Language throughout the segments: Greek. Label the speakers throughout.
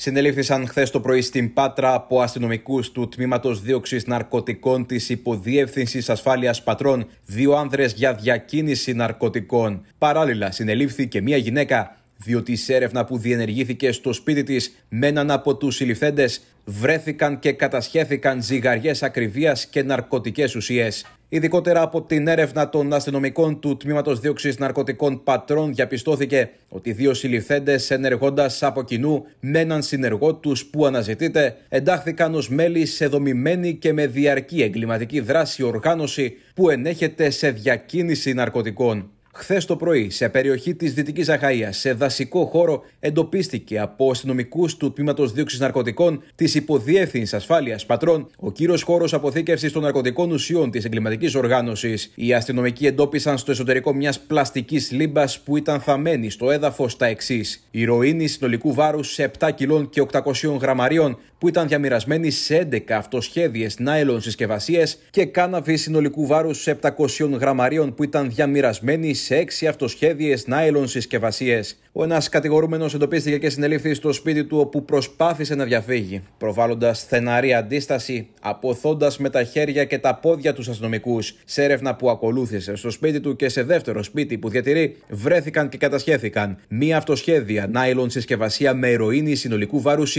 Speaker 1: συνελήφθησαν χθες το πρωί στην Πάτρα από αστυνομικούς του τμήματος δίωξης ναρκωτικών της Υποδιεύθυνσης Ασφάλειας Πατρών δύο άνδρες για διακίνηση ναρκωτικών. Παράλληλα, συνελήφθη και μία γυναίκα διότι σε έρευνα που διενεργήθηκε στο σπίτι της με έναν από τους συλληφθέντες βρέθηκαν και κατασχέθηκαν ζυγαριές ακριβίας και ναρκωτικές ουσίες. Ειδικότερα από την έρευνα των αστυνομικών του Τμήματος Δίωξης Ναρκωτικών Πατρών διαπιστώθηκε ότι δύο συλληφθέντες ενεργώντας από κοινού με έναν συνεργό τους που αναζητείται εντάχθηκαν ως μέλη σε δομημένη και με διαρκή εγκληματική δράση οργάνωση που ενέχεται σε διακίνηση ναρκωτικών. Χθες το πρωί, σε περιοχή της Δυτικής Αχαία, σε δασικό χώρο, εντοπίστηκε από αστυνομικούς του τμήματος δίωξης ναρκωτικών της Υποδιεύθυνσης Ασφάλειας Πατρών ο κύριος χώρος αποθήκευσης των ναρκωτικών ουσιών της εγκληματικής οργάνωσης. Οι αστυνομικοί εντόπισαν στο εσωτερικό μιας πλαστικής λίμπας που ήταν θαμένη στο έδαφος τα εξής: ηρωίνη συνολικού βάρους σε 7 κιλών και 800 γραμμαρίων που ήταν διαμοιρασμένη σε 11 αυτοσχέδιε νάιλων συσκευασίες και κάναβη συνολικού βάρους σε 700 γραμμαρίων που ήταν διαμοιρασμένη σε έξι αυτοσχέδιες νάιλον συσκευασίες. Ο ένας κατηγορούμενος εντοπίστηκε και συνελήφθη στο σπίτι του όπου προσπάθησε να διαφύγει, προβάλλοντας στεναρή αντίσταση, αποθώντας με τα χέρια και τα πόδια τους αστυνομικούς. Σε έρευνα που ακολούθησε στο σπίτι του και σε δεύτερο σπίτι που διατηρεί, βρέθηκαν και κατασχέθηκαν μία αυτοσχέδια νάιλον συσκευασία με ηρωίνη συνολικού βάρους 26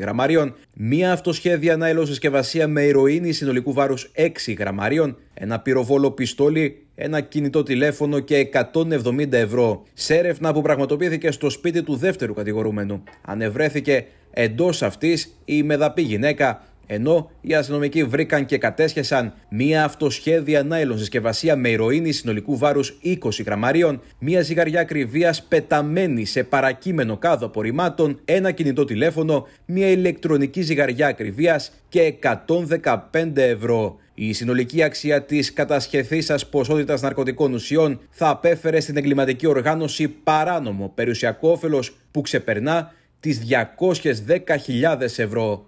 Speaker 1: γραμμαρίων, μία αυτοσχέδια νάιλον συσκευασία με ηρωίνη συνολικού βάρους 6 γραμμαρίων ένα πυροβόλο πιστόλι, ένα κινητό τηλέφωνο και 170 ευρώ. Σε έρευνα που πραγματοποιήθηκε στο σπίτι του δεύτερου κατηγορούμενου, ανεβρέθηκε εντός αυτής η μεδαπή γυναίκα ενώ οι αστυνομικοί βρήκαν και κατέσχεσαν μία αυτοσχέδια νάιλον συσκευασία με ηρωίνη συνολικού βάρους 20 γραμμαρίων, μία ζυγαριά κρυβίας πεταμένη σε παρακείμενο κάδο απορριμμάτων, ένα κινητό τηλέφωνο, μία ηλεκτρονική ζυγαριά κρυβίας και 115 ευρώ. Η συνολική αξία της κατασχεθήσα ποσότητας ναρκωτικών ουσιών θα απέφερε στην εγκληματική οργάνωση παράνομο περιουσιακό όφελος που ξεπερνά τις 210.000 ευρώ.